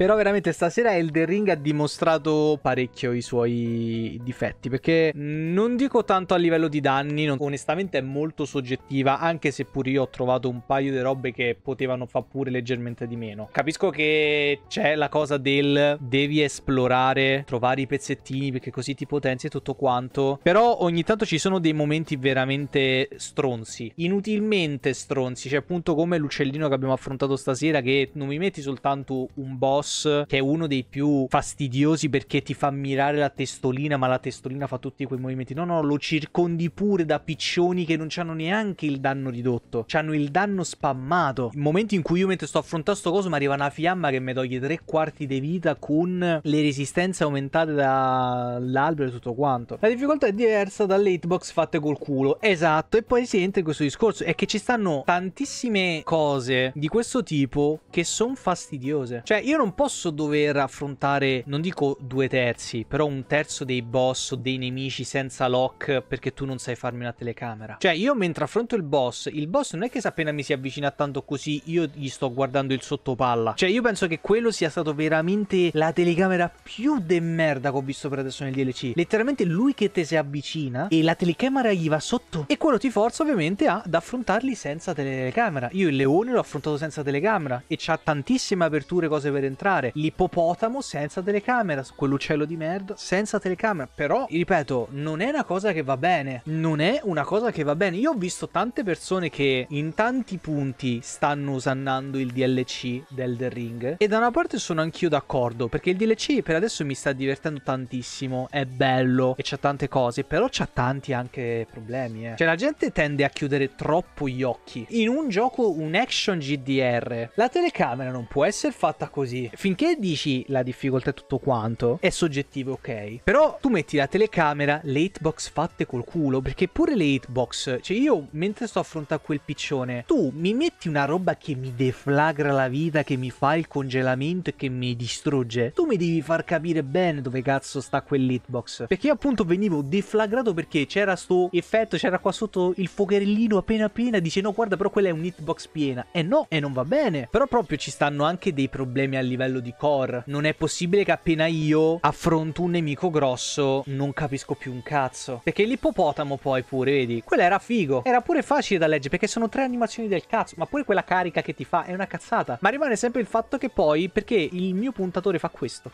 Però veramente stasera Elden Ring ha dimostrato parecchio i suoi difetti. Perché non dico tanto a livello di danni, non... onestamente è molto soggettiva, anche se pure io ho trovato un paio di robe che potevano far pure leggermente di meno. Capisco che c'è la cosa del devi esplorare, trovare i pezzettini perché così ti potenzi e tutto quanto. Però ogni tanto ci sono dei momenti veramente stronzi, inutilmente stronzi, cioè appunto come l'uccellino che abbiamo affrontato stasera che non mi metti soltanto un boss boss che è uno dei più fastidiosi perché ti fa mirare la testolina, ma la testolina fa tutti quei movimenti. No, no, lo circondi pure da piccioni che non hanno neanche il danno ridotto, hanno il danno spammato. Il momento in cui io mentre sto affrontando sto coso mi arriva una fiamma che mi toglie tre quarti di vita con le resistenze aumentate dall'albero e tutto quanto. La difficoltà è diversa dalle hitbox fatte col culo. Esatto, e poi si entra in questo discorso, è che ci stanno tantissime cose di questo tipo che sono fastidiose. Cioè, io non posso dover affrontare, non dico due terzi, però un terzo dei boss o dei nemici senza lock perché tu non sai farmi una telecamera. Cioè, io mentre affronto il boss, il boss non è che se appena mi si avvicina tanto così, io gli sto guardando il sottopalla. Cioè, io penso che quello sia stato veramente la telecamera più de merda che ho visto per adesso nel DLC. Letteralmente lui che te si avvicina e la telecamera gli va sotto. E quello ti forza ovviamente ad affrontarli senza telecamera. Io il leone l'ho affrontato senza telecamera e c'ha tantissime aperture, cose per entrare incontrare l'ippopotamo senza telecamera, quell'uccello di merda senza telecamera. Però, ripeto, non è una cosa che va bene. Non è una cosa che va bene. Io ho visto tante persone che in tanti punti stanno usannando il DLC del The Ring. E da una parte sono anch'io d'accordo, perché il DLC per adesso mi sta divertendo tantissimo. È bello e c'ha tante cose, però c'ha tanti anche problemi. Eh. Cioè, la gente tende a chiudere troppo gli occhi. In un gioco, un action GDR, la telecamera non può essere fatta così finché dici la difficoltà e tutto quanto, è soggettivo, ok. Però tu metti la telecamera, le hitbox fatte col culo, perché pure le hitbox, cioè io mentre sto affrontando quel piccione, tu mi metti una roba che mi deflagra la vita, che mi fa il congelamento e che mi distrugge. Tu mi devi far capire bene dove cazzo sta quell'hitbox. Perché io appunto venivo deflagrato perché c'era sto effetto, c'era qua sotto il fuocherellino appena appena, dice no guarda però quella è un hitbox piena. E eh no, e eh non va bene. Però proprio ci stanno anche dei problemi a livello livello di core. Non è possibile che appena io affronto un nemico grosso non capisco più un cazzo. Perché l'ippopotamo poi pure, vedi, quella era figo. Era pure facile da leggere perché sono tre animazioni del cazzo, ma pure quella carica che ti fa è una cazzata. Ma rimane sempre il fatto che poi, perché il mio puntatore fa questo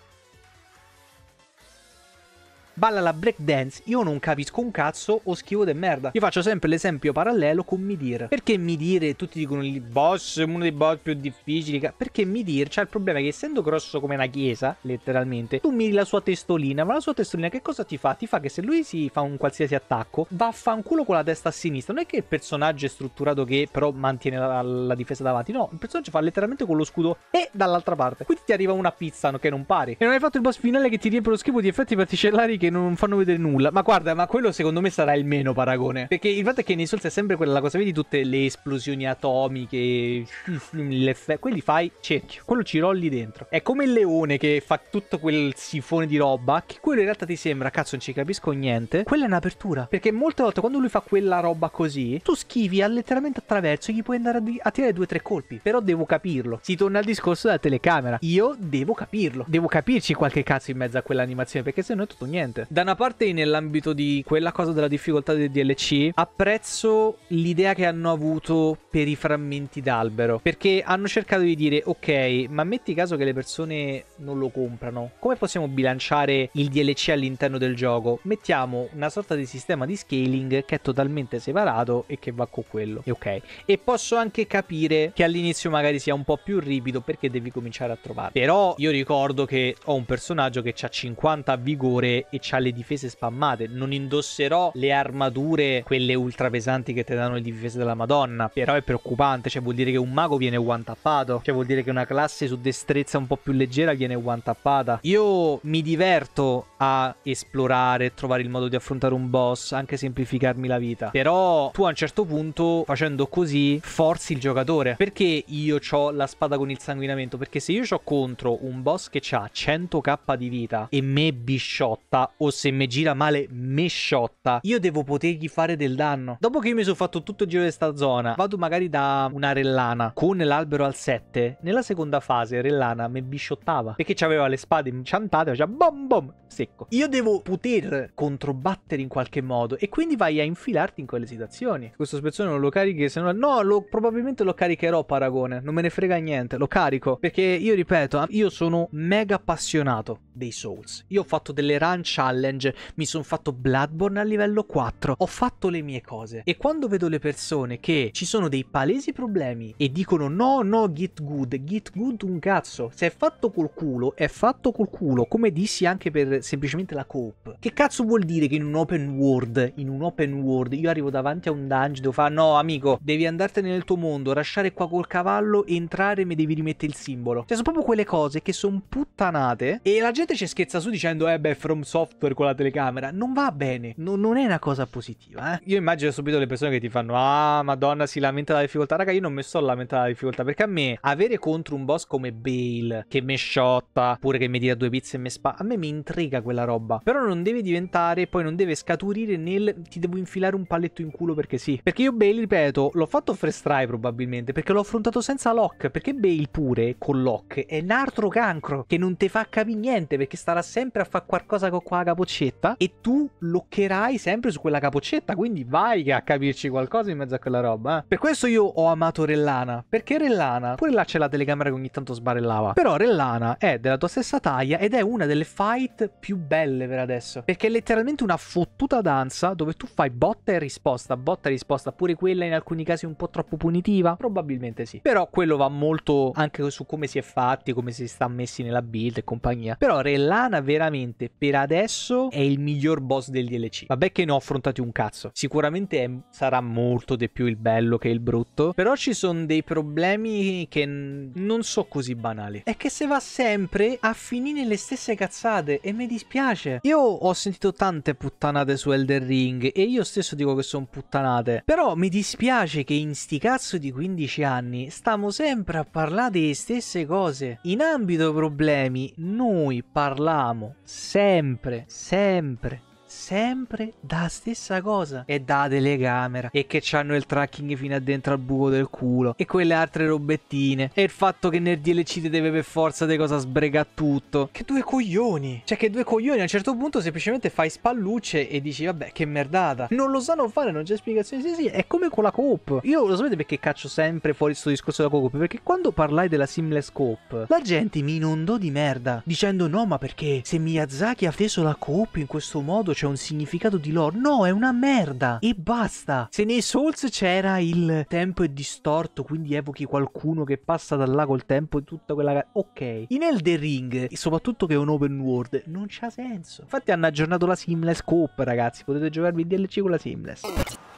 balla la break dance, io non capisco un cazzo o schivo de merda. Io faccio sempre l'esempio parallelo con Midir. Perché Midir, tutti dicono il boss, uno dei boss più difficili, perché Midir c'ha cioè il problema che essendo grosso come una chiesa, letteralmente, tu miri la sua testolina, ma la sua testolina che cosa ti fa? Ti fa che se lui si fa un qualsiasi attacco, va a fanculo con la testa a sinistra. Non è che il personaggio è strutturato che però mantiene la, la difesa davanti, no, il personaggio fa letteralmente con lo scudo e dall'altra parte. Quindi ti arriva una pizza che non pare. E non hai fatto il boss finale che ti riempie lo schifo di effetti particellari che che non fanno vedere nulla. Ma guarda, ma quello secondo me sarà il meno paragone. Perché il fatto è che nei Souls è sempre quella cosa, vedi tutte le esplosioni atomiche, l'effetto. Quelli fai cerchio, quello ci rolli dentro. È come il leone che fa tutto quel sifone di roba, che quello in realtà ti sembra, cazzo non ci capisco niente. Quella è un'apertura. Perché molte volte quando lui fa quella roba così, tu schivi a letteralmente attraverso e gli puoi andare a, di- a tirare due o tre colpi. Però devo capirlo. Si torna al discorso della telecamera. Io devo capirlo. Devo capirci qualche cazzo in mezzo a quell'animazione, perché se no è tutto niente divertente. Da una parte, nell'ambito di quella cosa della difficoltà del DLC, apprezzo l'idea che hanno avuto per i frammenti d'albero. Perché hanno cercato di dire, ok, ma metti caso che le persone non lo comprano, come possiamo bilanciare il DLC all'interno del gioco? Mettiamo una sorta di sistema di scaling che è totalmente separato e che va con quello. E ok. E posso anche capire che all'inizio magari sia un po' più ripido perché devi cominciare a trovare. Però io ricordo che ho un personaggio che ha 50 vigore e ha le difese spammate. Non indosserò le armature, quelle ultra pesanti che ti danno le difese della Madonna. Però è preoccupante, cioè vuol dire che un mago viene one tappato. Cioè vuol dire che una classe su destrezza un po' più leggera viene one tappata. Io mi diverto a esplorare, trovare il modo di affrontare un boss, anche semplificarmi la vita. Però tu a un certo punto, facendo così, forzi il giocatore. Perché io ho la spada con il sanguinamento? Perché se io ho contro un boss che ha 100k di vita e me bisciotta o se mi gira male me sciotta, io devo potergli fare del danno. Dopo che io mi sono fatto tutto il giro di sta zona, vado magari da una rellana con l'albero al 7. Nella seconda fase rellana mi bisciottava perché aveva le spade inciantate, faceva bom bom, secco. Io devo poter controbattere in qualche modo e quindi vai a infilarti in quelle situazioni. Questo spezzone non lo carichi, se no... No, lo, probabilmente lo caricherò Paragone, non me ne frega niente, lo carico. Perché io ripeto, io sono mega appassionato dei Souls. Io ho fatto delle run challenge, mi sono fatto Bloodborne a livello 4, ho fatto le mie cose. E quando vedo le persone che ci sono dei palesi problemi e dicono no, no, git good, git good un cazzo, se è fatto col culo, è fatto col culo, come dissi anche per semplicemente la coop. Che cazzo vuol dire che in un open world, in un open world, io arrivo davanti a un dungeon, devo fare no amico, devi andartene nel tuo mondo, lasciare qua col cavallo, entrare e mi devi rimettere il simbolo. Cioè sono proprio quelle cose che sono puttanate e la gente ci scherza su dicendo eh beh From Software software con la telecamera, non va bene, no, non è una cosa positiva. Eh? Io immagino subito le persone che ti fanno, ah madonna si lamenta la difficoltà, raga io non mi sto lamentando la difficoltà perché a me avere contro un boss come Bale che mi sciotta, pure che mi tira due pizze e mi spa, a me mi intriga quella roba, però non deve diventare, poi non deve scaturire nel ti devo infilare un paletto in culo perché sì, perché io Bale, ripeto, l'ho fatto first try probabilmente, perché l'ho affrontato senza lock, perché Bale pure con lock è un altro cancro che non ti fa capire niente perché starà sempre a fare qualcosa con qua fa la capocetta e tu loccherai sempre su quella capoccetta quindi vai a capirci qualcosa in mezzo a quella roba. Eh. Per questo io ho amato Rellana, perché Rellana, pure là c'è la telecamera che ogni tanto sbarellava, però Rellana è della tua stessa taglia ed è una delle fight più belle per adesso, perché è letteralmente una fottuta danza dove tu fai botta e risposta, botta e risposta, pure quella in alcuni casi un po' troppo punitiva, probabilmente sì. Però quello va molto anche su come si è fatti, come si sta messi nella build e compagnia. Però Rellana veramente per adesso adesso è il miglior boss del DLC. Vabbè che ne ho affrontati un cazzo. Sicuramente è, sarà molto di più il bello che il brutto. Però ci sono dei problemi che non so così banali. È che se va sempre a finire le stesse cazzate e mi dispiace. Io ho sentito tante puttanate su Elder Ring e io stesso dico che sono puttanate. Però mi dispiace che in sti cazzo di 15 anni stiamo sempre a parlare delle stesse cose. In ambito problemi noi parliamo sempre sempre, sempre da stessa cosa e da telecamera e che hanno il tracking fino a dentro al buco del culo e quelle altre robettine e il fatto che nel DLC ti deve per forza di cosa sbrega tutto che due coglioni cioè che due coglioni a un certo punto semplicemente fai spallucce e dici vabbè che merdata non lo sanno fare non c'è spiegazione sì sì è come con la coop io lo sapete perché caccio sempre fuori questo discorso della coop perché quando parlai della seamless coop la gente mi inondò di merda dicendo no ma perché se Miyazaki ha teso la coop in questo modo c'è un significato di lore. No, è una merda. E basta. Se nei Souls c'era il tempo è distorto, quindi evochi qualcuno che passa da là col tempo e tutta quella... Ok. In Elder Ring, e soprattutto che è un open world, non c'ha senso. Infatti hanno aggiornato la Seamless Coop, ragazzi. Potete giocarvi il DLC con la Seamless.